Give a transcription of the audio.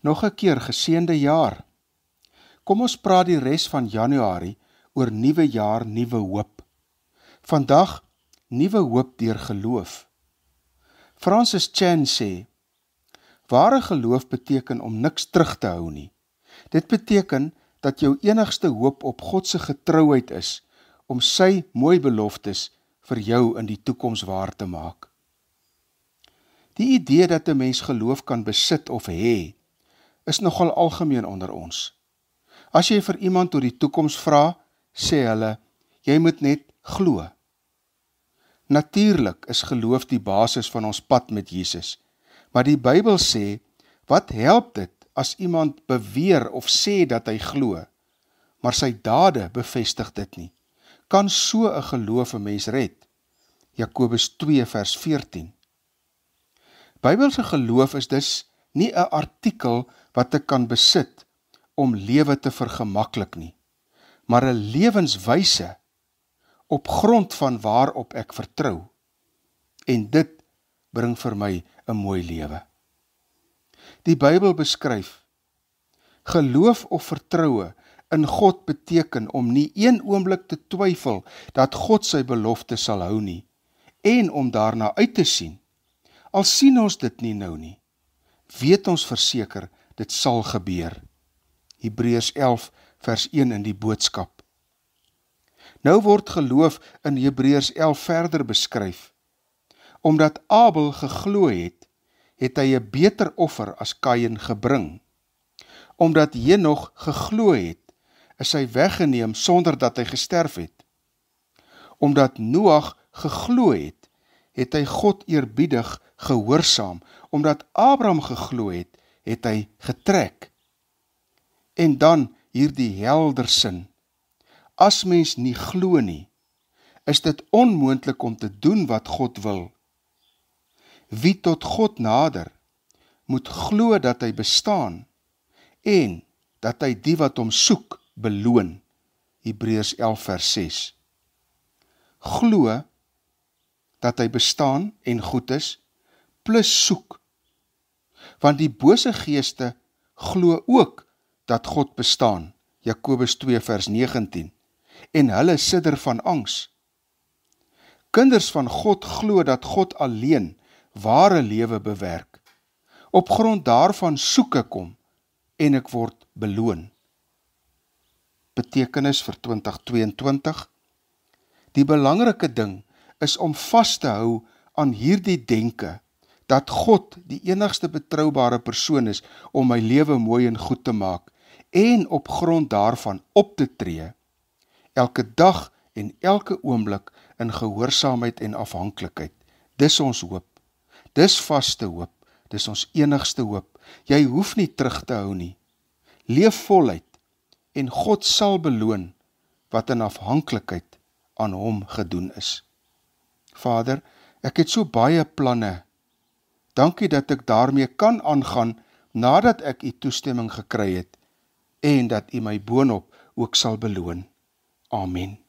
Nog 'n keer geseënde jaar. Kom ons praat die res van Januarie oor nuwe jaar, nuwe hoop. Vandag nuwe hoop deur geloof. Francis Chan sê: Ware geloof beteken om niks terug te hou nie. Dit beteken dat jou enigste hoop op God se getrouheid is om sy mooi beloftes vir jou in die toekoms waar te maak. Die idee dat 'n mens geloof kan besit of hê, is nogal algemeen onder ons. As jy vir iemand oor die toekoms vra, sê hulle jy moet net glo. Natuurlik is geloof die basis van ons pad met Jesus. Maar die Bybel sê, wat help dit as iemand beweer of sê dat hy glo, maar sy dade bevestig dit nie? Kan so 'n geloof 'n mens red? Jakobus 2 vers 14. Bybelse geloof is dus nie 'n artikel wat ek kan besit om lewe te vergemaklik nie, maar 'n lewenswyse op grond van waarop ek vertrou. En dit bring vir my 'n mooi lewe. Die Bybel beskryf geloof of vertroue in God beteken om nie een oomblik te twyfel dat God sy belofte sal hou nie en om daarna uit te sien. Al sien ons dit nie nou nie, weet ons verseker dit sal gebeur. Hebreërs 11 vers 1 in die boodskap. Nou word geloof in Hebreërs 11 verder beskryf. Omdat Abel geglo het, het hy 'n beter offer as Kain gebring. Omdat Henog geglo het, is hy weggeneem sonder dat hy gesterf het. Omdat Noag geglo het, het hy God eerbiedig gehoorsaam. Omdat Abraham geglo het, het hy getrek. En dan hierdie helder sin. As mens nie glo nie, is dit onmoontlik om te doen wat God wil. Wie tot God nader, moet glo dat hy bestaan en dat hy die wat hom soek beloon. Hebreërs 11 vers 6. Glo dat hy bestaan en goed is plus soek want die bose geeste glo ook dat God bestaan. Jakobus 2 vers 19. En hulle sidder van angs. Kinders van God glo dat God alleen ware lewe bewerk. Op grond daarvan soek ek hom en ek word beloon. Betekenis vir 2022. Die belangrike ding is om vas te hou aan hierdie denke dat God die enigste betroubare persoon is om my lewe mooi en goed te maak en op grond daarvan op te tree elke dag en elke oomblik in gehoorsaamheid en afhanklikheid dis ons hoop dis vaste hoop dis ons enigste hoop jy hoef nie terug te hou nie leef voluit en God sal beloon wat in afhanklikheid aan hom gedoen is vader ek het so baie planne Dankie dat ek daarmee kan aangaan nadat ek u toestemming gekry het en dat u my boonop ook sal beloon. Amen.